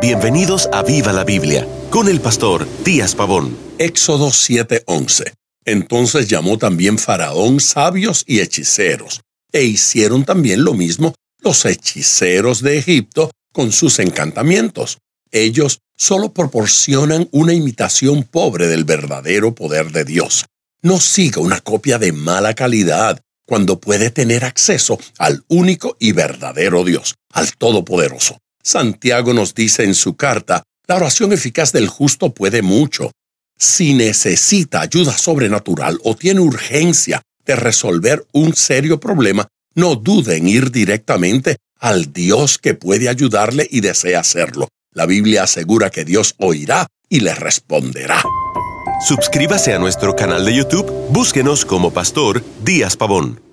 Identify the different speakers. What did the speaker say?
Speaker 1: Bienvenidos a Viva la Biblia con el pastor Díaz Pavón. Éxodo 7:11. Entonces llamó también Faraón sabios y hechiceros, e hicieron también lo mismo los hechiceros de Egipto con sus encantamientos. Ellos solo proporcionan una imitación pobre del verdadero poder de Dios. No siga una copia de mala calidad cuando puede tener acceso al único y verdadero Dios, al Todopoderoso. Santiago nos dice en su carta, la oración eficaz del justo puede mucho. Si necesita ayuda sobrenatural o tiene urgencia de resolver un serio problema, no dude en ir directamente al Dios que puede ayudarle y desea hacerlo. La Biblia asegura que Dios oirá y le responderá. Suscríbase a nuestro canal de YouTube, búsquenos como Pastor Díaz Pavón.